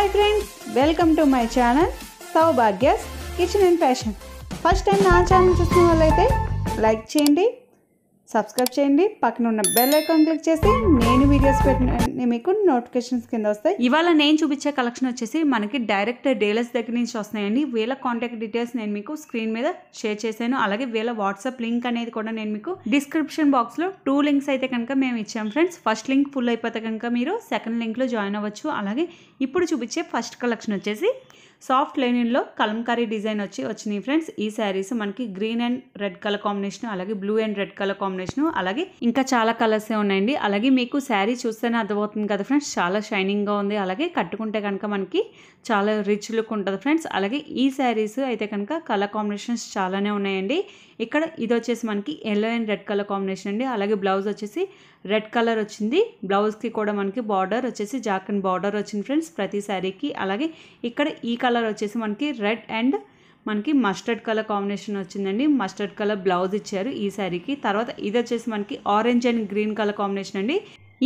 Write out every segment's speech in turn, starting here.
hi friends welcome to my channel సౌభాగ్యస్ kitchen and fashion first time నా channel చూసిన వాళ్ళైతే లైక్ చేయండి సబ్స్క్రైబ్ చేయండి పక్కన ఉన్న బెల్ ఐకాన్ క్లిక్ చేసి నేను వీడియోస్ పెట్టిన మీకు నోటిఫికేషన్స్ కింద వస్తాయి ఇవాళ నేను చూపించే కలెక్షన్ వచ్చేసి మనకి డైరెక్ట్ డీలర్స్ దగ్గర నుంచి వస్తున్నాయండి వీళ్ళ కాంటాక్ట్ డీటెయిల్స్ నేను మీకు స్క్రీన్ మీద షేర్ చేశాను అలాగే వీళ్ళ వాట్సాప్ లింక్ అనేది కూడా నేను మీకు డిస్క్రిప్షన్ బాక్స్లో టూ లింక్స్ అయితే కనుక మేము ఇచ్చాం ఫ్రెండ్స్ ఫస్ట్ లింక్ ఫుల్ అయిపోతే కనుక మీరు సెకండ్ లింక్లో జాయిన్ అవ్వచ్చు అలాగే ఇప్పుడు చూపించే ఫస్ట్ కలెక్షన్ వచ్చేసి సాఫ్ట్ లెనిన్లో కలంకారీ డిజైన్ వచ్చి వచ్చినాయి ఫ్రెండ్స్ ఈ శారీస్ మనకి green and red colour combination అలాగే blue and red colour combination అలాగే ఇంకా చాలా కలర్స్ ఉన్నాయండి అలాగే మీకు శారీ చూస్తేనే అర్థమవుతుంది కదా ఫ్రెండ్స్ చాలా షైనింగ్ గా ఉంది అలాగే కట్టుకుంటే కనుక మనకి చాలా రిచ్ లుక్ ఉంటుంది ఫ్రెండ్స్ అలాగే ఈ శారీస్ అయితే కనుక కలర్ కాంబినేషన్స్ చాలానే ఉన్నాయండి ఇక్కడ ఇది వచ్చేసి మనకి yellow and red colour combination అండి అలాగే బ్లౌజ్ వచ్చేసి రెడ్ కలర్ వచ్చింది బ్లౌజ్కి కూడా మనకి బార్డర్ వచ్చేసి జాకెట్ బార్డర్ వచ్చింది ఫ్రెండ్స్ ప్రతి శారీకి అలాగే ఇక్కడ ఈ కలర్ కలర్ వచ్చేసి మనకి రెడ్ అండ్ మనకి మస్టర్డ్ కలర్ కాంబినేషన్ వచ్చిందండి మస్టర్డ్ కలర్ బ్లౌజ్ ఇచ్చారు ఈ శారీకి తర్వాత ఇది వచ్చేసి మనకి orange and green colour combination అండి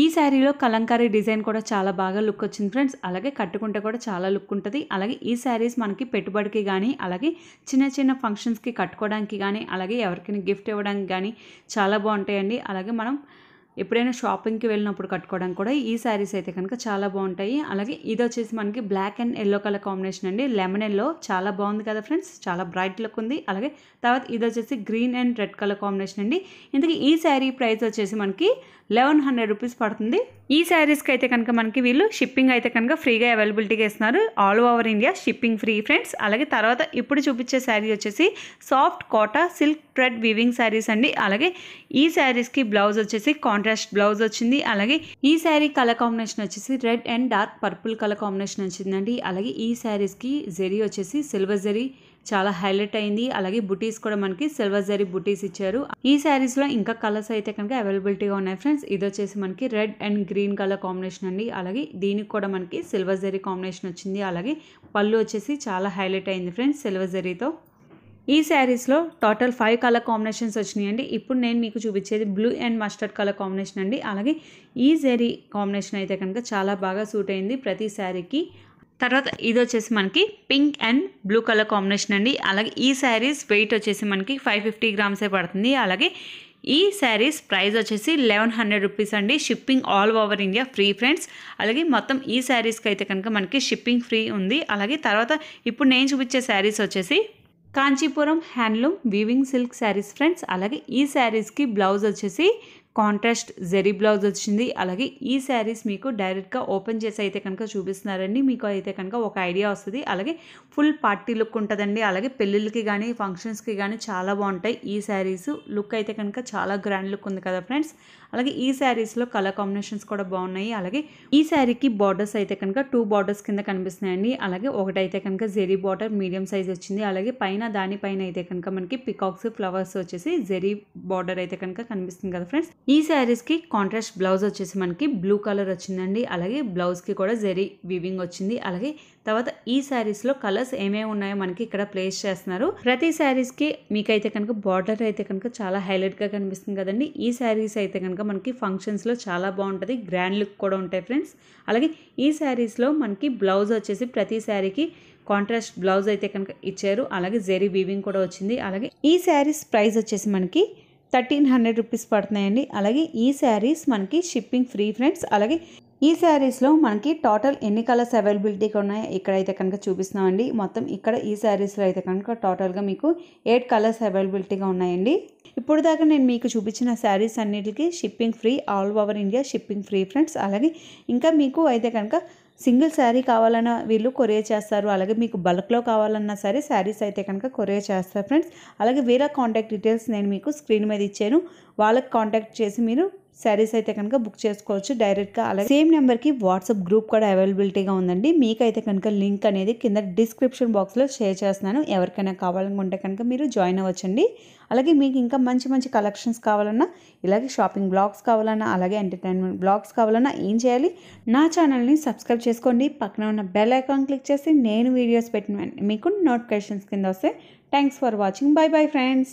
ఈ శారీలో కలంకారీ డిజైన్ కూడా చాలా బాగా లుక్ వచ్చింది ఫ్రెండ్స్ అలాగే కట్టుకుంటే కూడా చాలా లుక్ ఉంటుంది అలాగే ఈ శారీస్ మనకి పెట్టుబడికి కానీ అలాగే చిన్న చిన్న ఫంక్షన్స్కి కట్టుకోవడానికి కానీ అలాగే ఎవరికైనా గిఫ్ట్ ఇవ్వడానికి కానీ చాలా బాగుంటాయండి అలాగే మనం ఎప్పుడైనా షాపింగ్కి వెళ్ళినప్పుడు కట్టుకోవడానికి కూడా ఈ శారీస్ అయితే కనుక చాలా బాగుంటాయి అలాగే ఇది వచ్చేసి మనకి black and yellow colour combination అండి లెమన్ ఎల్లో చాలా బాగుంది కదా ఫ్రెండ్స్ చాలా బ్రైట్ లుక్ ఉంది అలాగే తర్వాత ఇది వచ్చేసి green and red colour combination అండి ఇందుకు ఈ శారీ ప్రైస్ వచ్చేసి మనకి లెవెన్ హండ్రెడ్ రూపీస్ పడుతుంది ఈ శారీస్కి అయితే కనుక మనకి వీళ్ళు షిప్పింగ్ అయితే కనుక ఫ్రీగా అవైలబిలిటీగా ఇస్తున్నారు all over India shipping free friends అలాగే తర్వాత ఇప్పుడు చూపించే శారీ వచ్చేసి soft Kota silk thread weaving saris అండి అలాగే ఈ శారీస్కి బ్లౌజ్ వచ్చేసి కాంట్రాస్ట్ బ్లౌజ్ వచ్చింది అలాగే ఈ శారీ కలర్ కాంబినేషన్ వచ్చేసి red and dark purple colour combination వచ్చిందండి అలాగే ఈ శారీస్కి జెరీ వచ్చేసి సిల్వర్ జెరీ చాలా హైలైట్ అయింది అలాగే బుటీస్ కూడా మనకి సిల్వర్ జరీ బుటీస్ ఇచ్చారు ఈ శారీస్లో ఇంకా కలర్స్ అయితే కనుక అవైలబిలిటీగా ఉన్నాయి ఫ్రెండ్స్ ఇది వచ్చేసి మనకి red and green colour combination అండి అలాగే దీనికి కూడా మనకి సిల్వర్ జరీ కాంబినేషన్ వచ్చింది అలాగే పళ్ళు వచ్చేసి చాలా హైలైట్ అయింది ఫ్రెండ్స్ సిల్వర్ జరీతో ఈ శారీస్లో టోటల్ ఫైవ్ కలర్ కాంబినేషన్స్ వచ్చినాయండి ఇప్పుడు నేను మీకు చూపించేది blue and mustard colour combination అండి అలాగే ఈ శారీ కాంబినేషన్ అయితే కనుక చాలా బాగా సూట్ అయింది ప్రతి శారీకి తర్వాత ఇది వచ్చేసి మనకి pink and blue colour combination అండి అలాగే ఈ శారీస్ వెయిట్ వచ్చేసి మనకి ఫైవ్ ఫిఫ్టీ గ్రామ్సే పడుతుంది అలాగే ఈ శారీస్ ప్రైస్ వచ్చేసి లెవెన్ హండ్రెడ్ రూపీస్ అండి shipping all over India free friends అలాగే మొత్తం ఈ శారీస్కి అయితే కనుక మనకి షిప్పింగ్ ఫ్రీ ఉంది అలాగే తర్వాత ఇప్పుడు నేను చూపించే శారీస్ వచ్చేసి Kanchipuram handloom weaving silk saris friends అలాగే ఈ శారీస్కి బ్లౌజ్ వచ్చేసి కాంట్రాస్ట్ జెరీ బ్లౌజ్ వచ్చింది అలాగే ఈ శారీస్ మీకు డైరెక్ట్గా ఓపెన్ చేసి అయితే కనుక చూపిస్తున్నారండి మీకు అయితే కనుక ఒక ఐడియా వస్తుంది అలాగే ఫుల్ పార్టీ లుక్ ఉంటుందండి అలాగే పెళ్ళిళ్ళకి కానీ ఫంక్షన్స్కి కానీ చాలా బాగుంటాయి ఈ శారీస్ లుక్ అయితే కనుక చాలా గ్రాండ్ లుక్ ఉంది కదా ఫ్రెండ్స్ అలాగే ఈ శారీస్లో కలర్ కాంబినేషన్స్ కూడా బాగున్నాయి అలాగే ఈ శారీకి బార్డర్స్ అయితే కనుక టూ బార్డర్స్ కింద కనిపిస్తున్నాయండి అలాగే ఒకటైతే కనుక జెరీ బార్డర్ మీడియం సైజ్ వచ్చింది అలాగే పైన దానిపైన అయితే కనుక మనకి పికాక్స్ ఫ్లవర్స్ వచ్చేసి జెరీ బార్డర్ అయితే కనుక కనిపిస్తుంది కదా ఫ్రెండ్స్ ఈ శారీస్కి కాంట్రాస్ట్ బ్లౌజ్ వచ్చేసి మనకి బ్లూ కలర్ వచ్చిందండి అలాగే బ్లౌజ్కి కూడా జెరీ వివింగ్ వచ్చింది అలాగే తర్వాత ఈ శారీస్లో కలర్స్ ఏమేమి ఉన్నాయో మనకి ఇక్కడ ప్లేస్ చేస్తున్నారు ప్రతి శారీస్కి మీకైతే కనుక బార్డర్ అయితే కనుక చాలా హైలైట్గా కనిపిస్తుంది కదండి ఈ శారీస్ అయితే కనుక కనుక మనకి ఫంక్షన్స్లో చాలా బాగుంటుంది గ్రాండ్ లుక్ కూడా ఉంటాయి ఫ్రెండ్స్ అలాగే ఈ శారీస్లో మనకి బ్లౌజ్ వచ్చేసి ప్రతి శారీకి కాంట్రాస్ట్ బ్లౌజ్ అయితే కనుక ఇచ్చారు అలాగే జెరీ వీవింగ్ కూడా వచ్చింది అలాగే ఈ శారీస్ ప్రైస్ వచ్చేసి మనకి థర్టీన్ హండ్రెడ్ రూపీస్ పడుతున్నాయండి అలాగే ఈ శారీస్ మనకి షిప్పింగ్ ఫ్రీ ఫ్రెండ్స్ అలాగే ఈ శారీస్లో మనకి టోటల్ ఎన్ని కలర్స్ అవైలబిలిటీగా ఉన్నాయో ఇక్కడ అయితే కనుక చూపిస్తున్నామండి మొత్తం ఇక్కడ ఈ శారీస్లో అయితే కనుక టోటల్గా మీకు ఎయిట్ కలర్స్ అవైలబిలిటీగా ఉన్నాయండి ఇప్పుడు దాకా నేను మీకు చూపించిన శారీస్ అన్నిటికీ shipping free all over India shipping free friends అలాగే ఇంకా మీకు అయితే కనుక సింగిల్ శారీ కావాలన్నా వీళ్ళు కొరియర్ చేస్తారు అలాగే మీకు బల్క్లో కావాలన్నా సరే శారీస్ అయితే కనుక కొరియర్ చేస్తారు ఫ్రెండ్స్ అలాగే వీళ్ళ కాంటాక్ట్ డీటెయిల్స్ నేను మీకు స్క్రీన్ మీద ఇచ్చాను వాళ్ళకి కాంటాక్ట్ చేసి మీరు శారీస్ అయితే కనుక బుక్ చేసుకోవచ్చు డైరెక్ట్గా అలాగే సేమ్ నెంబర్కి వాట్సాప్ గ్రూప్ కూడా అవైలబిలిటీగా ఉందండి మీకైతే కనుక లింక్ అనేది కింద డిస్క్రిప్షన్ బాక్స్లో షేర్ చేస్తున్నాను ఎవరికైనా కావాలనుకుంటే కనుక మీరు జాయిన్ అవ్వచ్చండి అలాగే మీకు ఇంకా మంచి మంచి కలెక్షన్స్ కావాలన్నా ఇలాగే షాపింగ్ బ్లాగ్స్ కావాలన్నా అలాగే ఎంటర్టైన్మెంట్ బ్లాగ్స్ కావాలన్నా ఏం చేయాలి నా ఛానల్ని సబ్స్క్రైబ్ చేసుకోండి పక్కన ఉన్న బెల్ ఐకాన్ క్లిక్ చేసి నేను వీడియోస్ పెట్టిన మీకు నోటిఫికేషన్స్ కింద వస్తాయి thanks for watching bye bye friends